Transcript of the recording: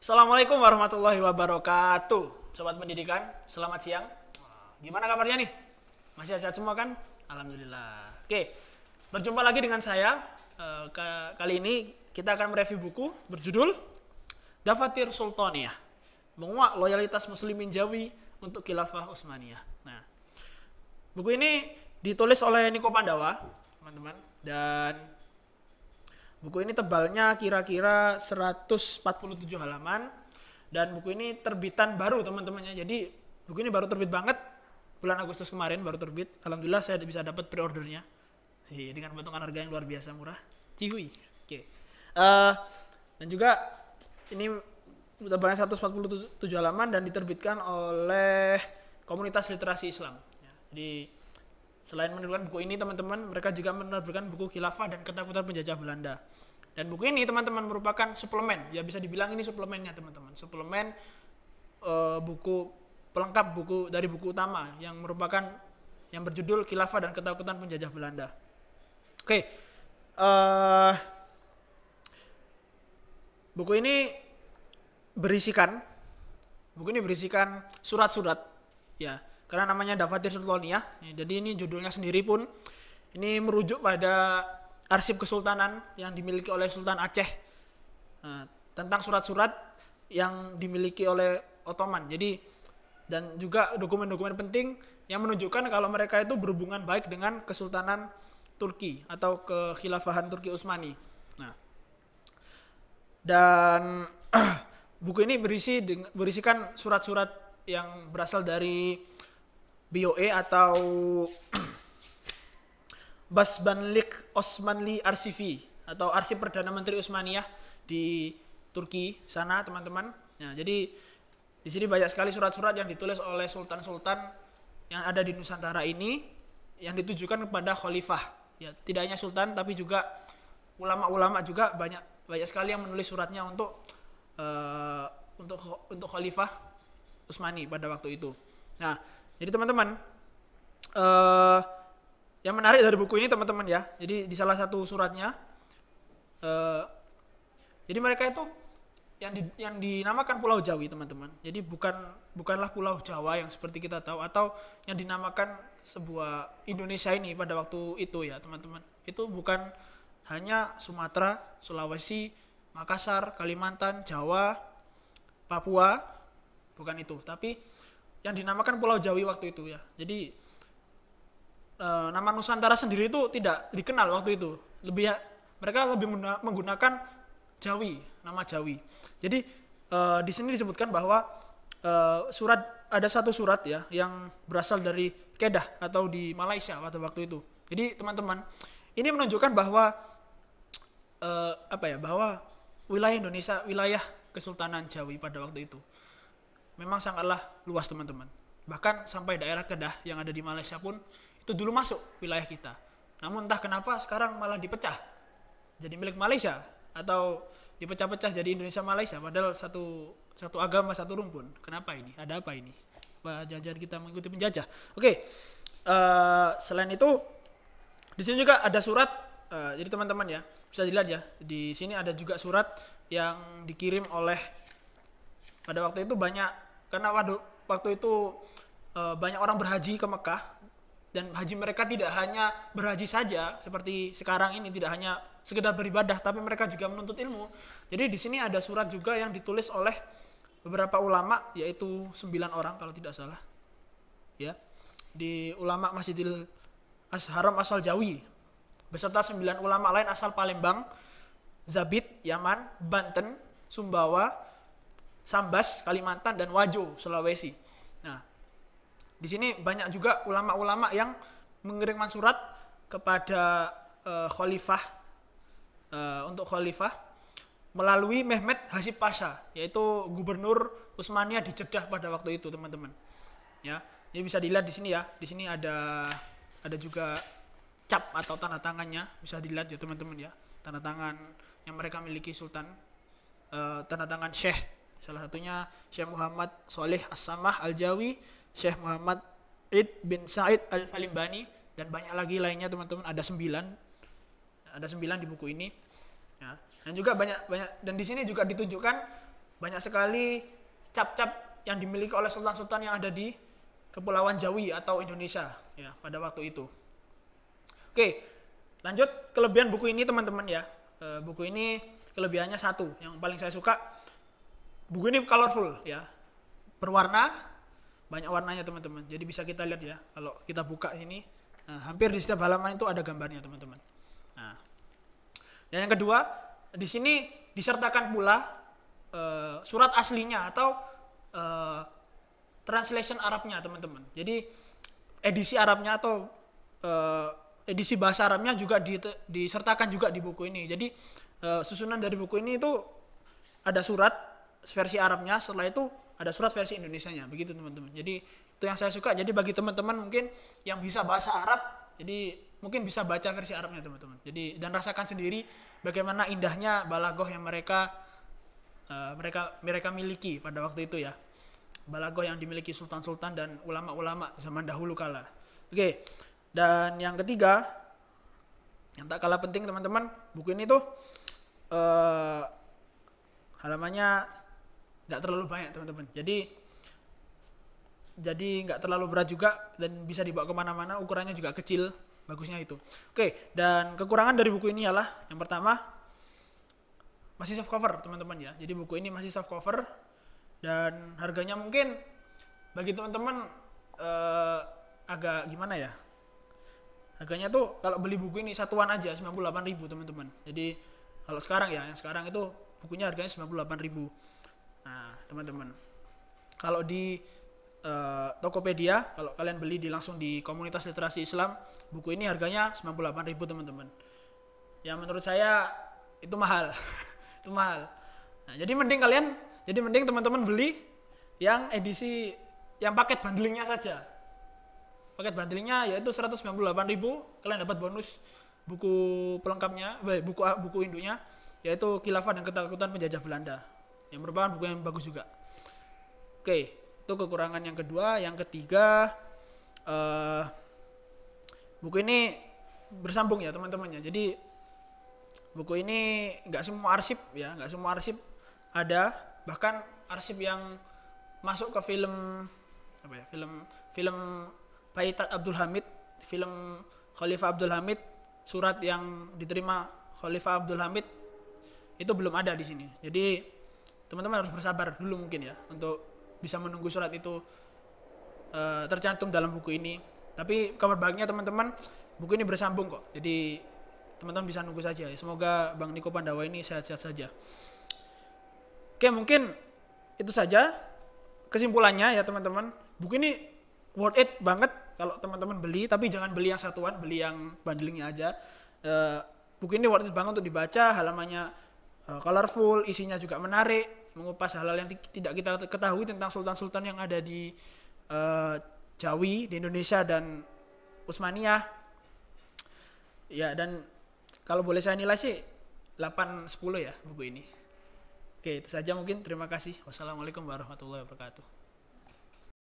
Assalamualaikum warahmatullahi wabarakatuh. Sobat pendidikan, selamat siang. Gimana kabarnya nih? Masih sehat semua kan? Alhamdulillah. Oke, berjumpa lagi dengan saya. Eh, kali ini kita akan mereview buku berjudul Dafatir Sultaniyah. Menguak loyalitas muslimin Jawi untuk khilafah Utsmaniyah. Nah, buku ini ditulis oleh Niko Pandawa, teman-teman, dan Buku ini tebalnya kira-kira 147 halaman dan buku ini terbitan baru teman-temannya. Jadi buku ini baru terbit banget bulan Agustus kemarin baru terbit. Alhamdulillah saya bisa dapat pre-ordernya iya, dengan bentukan harga yang luar biasa murah. Cihui. Oke. Okay. Uh, eh, dan juga ini tebalnya 147 halaman dan diterbitkan oleh komunitas literasi Islam. Ya, jadi Selain menerbitkan buku ini, teman-teman, mereka juga menerbitkan buku Khilafah dan Ketakutan Penjajah Belanda. Dan buku ini, teman-teman, merupakan suplemen. Ya bisa dibilang ini suplemennya, teman-teman. Suplemen e, buku pelengkap buku dari buku utama yang merupakan yang berjudul Khilafah dan Ketakutan Penjajah Belanda. Oke. Okay. Eh, buku ini berisikan buku ini berisikan surat-surat ya karena namanya Davatir Sultania. Ya, jadi ini judulnya sendiri pun ini merujuk pada arsip kesultanan yang dimiliki oleh Sultan Aceh nah, tentang surat-surat yang dimiliki oleh Ottoman. Jadi dan juga dokumen-dokumen penting yang menunjukkan kalau mereka itu berhubungan baik dengan Kesultanan Turki atau kekhilafahan Turki Utsmani. Nah, dan buku ini berisi berisikan surat-surat yang berasal dari BOE atau Basbanlik Osmanli RCV atau arsip Perdana Menteri Usmania di Turki sana teman-teman. Nah, jadi di sini banyak sekali surat-surat yang ditulis oleh sultan-sultan yang ada di Nusantara ini yang ditujukan kepada khalifah. Ya, tidak hanya sultan tapi juga ulama-ulama juga banyak banyak sekali yang menulis suratnya untuk uh, untuk untuk khalifah Utsmani pada waktu itu. Nah, jadi teman-teman, uh, yang menarik dari buku ini teman-teman ya, jadi di salah satu suratnya, uh, jadi mereka itu yang di, yang dinamakan Pulau Jawi teman-teman. Jadi bukan bukanlah Pulau Jawa yang seperti kita tahu atau yang dinamakan sebuah Indonesia ini pada waktu itu ya teman-teman. Itu bukan hanya Sumatera, Sulawesi, Makassar, Kalimantan, Jawa, Papua, bukan itu. Tapi yang dinamakan Pulau Jawi waktu itu ya. Jadi e, nama Nusantara sendiri itu tidak dikenal waktu itu. Lebih mereka lebih menggunakan Jawi, nama Jawi. Jadi e, di sini disebutkan bahwa e, surat ada satu surat ya yang berasal dari Kedah atau di Malaysia pada waktu itu. Jadi teman-teman, ini menunjukkan bahwa e, apa ya, bahwa wilayah Indonesia wilayah Kesultanan Jawi pada waktu itu memang sangatlah luas teman-teman. Bahkan sampai daerah Kedah yang ada di Malaysia pun itu dulu masuk wilayah kita. Namun entah kenapa sekarang malah dipecah jadi milik Malaysia atau dipecah-pecah jadi Indonesia Malaysia padahal satu satu agama satu rumpun. Kenapa ini? Ada apa ini? Apa jangan kita mengikuti penjajah? Oke. Okay. Uh, eh, selain itu di sini juga ada surat uh, jadi teman-teman ya bisa dilihat ya di sini ada juga surat yang dikirim oleh pada waktu itu banyak karena waktu itu uh, banyak orang berhaji ke Mekah dan haji mereka tidak hanya berhaji saja seperti sekarang ini tidak hanya sekedar beribadah tapi mereka juga menuntut ilmu. Jadi di sini ada surat juga yang ditulis oleh beberapa ulama yaitu sembilan orang kalau tidak salah. Ya. Di ulama Masjidil Haram asal Jawi beserta sembilan ulama lain asal Palembang, Zabit, Yaman, Banten, Sumbawa, Sambas, Kalimantan, dan Wajo, Sulawesi. Nah, di sini banyak juga ulama-ulama yang mengirimkan surat kepada uh, khalifah uh, untuk khalifah melalui Mehmet Hasib Pasha, yaitu gubernur Usmania di Jeddah pada waktu itu, teman-teman. Ya, ini bisa dilihat di sini ya. Di sini ada ada juga cap atau tanda tangannya, bisa dilihat ya teman-teman ya. Tanda tangan yang mereka miliki Sultan, uh, tanda tangan Syekh Salah satunya Syekh Muhammad Soleh As-Samah Al-Jawi, Syekh Muhammad Id bin Said Al-Falimbani, dan banyak lagi lainnya teman-teman. Ada sembilan, ada sembilan di buku ini. Ya. Dan juga banyak banyak dan di sini juga ditunjukkan banyak sekali cap-cap yang dimiliki oleh sultan-sultan yang ada di Kepulauan Jawi atau Indonesia ya pada waktu itu. Oke, lanjut kelebihan buku ini teman-teman ya. Eh, buku ini kelebihannya satu yang paling saya suka buku ini colorful ya berwarna banyak warnanya teman-teman jadi bisa kita lihat ya kalau kita buka ini nah, hampir di setiap halaman itu ada gambarnya teman-teman nah dan yang kedua di sini disertakan pula uh, surat aslinya atau uh, translation Arabnya teman-teman jadi edisi Arabnya atau uh, edisi bahasa Arabnya juga di, disertakan juga di buku ini jadi susunan dari buku ini itu ada surat versi Arabnya setelah itu ada surat versi Indonesianya begitu teman-teman jadi itu yang saya suka jadi bagi teman-teman mungkin yang bisa bahasa Arab jadi mungkin bisa baca versi Arabnya teman-teman jadi dan rasakan sendiri bagaimana indahnya balagoh yang mereka uh, mereka mereka miliki pada waktu itu ya balagoh yang dimiliki sultan-sultan dan ulama-ulama zaman dahulu kala oke dan yang ketiga yang tak kalah penting teman-teman buku ini tuh uh, halamannya nggak terlalu banyak teman-teman jadi jadi nggak terlalu berat juga dan bisa dibawa kemana-mana ukurannya juga kecil bagusnya itu oke dan kekurangan dari buku ini ialah yang pertama masih soft cover teman-teman ya jadi buku ini masih soft cover dan harganya mungkin bagi teman-teman eh, agak gimana ya harganya tuh kalau beli buku ini satuan aja 98.000 teman-teman jadi kalau sekarang ya yang sekarang itu bukunya harganya 98.000 Nah, teman-teman. Kalau di uh, Tokopedia, kalau kalian beli di langsung di komunitas literasi Islam, buku ini harganya 98.000, teman-teman. Ya menurut saya itu mahal. itu mahal. Nah, jadi mending kalian jadi mending teman-teman beli yang edisi yang paket bundlingnya saja. Paket bundlingnya yaitu 198.000, kalian dapat bonus buku pelengkapnya, eh, buku buku induknya yaitu kilafah dan Ketakutan Penjajah Belanda yang merupakan buku yang bagus juga oke itu kekurangan yang kedua yang ketiga uh, buku ini bersambung ya teman-temannya jadi buku ini nggak semua arsip ya nggak semua arsip ada bahkan arsip yang masuk ke film apa ya film film Baitat Abdul Hamid film Khalifah Abdul Hamid surat yang diterima Khalifah Abdul Hamid itu belum ada di sini jadi teman-teman harus bersabar dulu mungkin ya untuk bisa menunggu surat itu uh, tercantum dalam buku ini. Tapi kabar baiknya teman-teman buku ini bersambung kok. Jadi teman-teman bisa nunggu saja. Ya. Semoga Bang Niko Pandawa ini sehat-sehat saja. Oke mungkin itu saja kesimpulannya ya teman-teman. Buku ini worth it banget kalau teman-teman beli. Tapi jangan beli yang satuan, beli yang bundlingnya aja. Uh, buku ini worth it banget untuk dibaca. Halamannya uh, colorful, isinya juga menarik mengupas hal-hal yang tidak kita ketahui tentang sultan-sultan yang ada di uh, Jawi di Indonesia dan Usmania. Ya dan kalau boleh saya nilai sih 8 10 ya buku ini. Oke, itu saja mungkin. Terima kasih. Wassalamualaikum warahmatullahi wabarakatuh.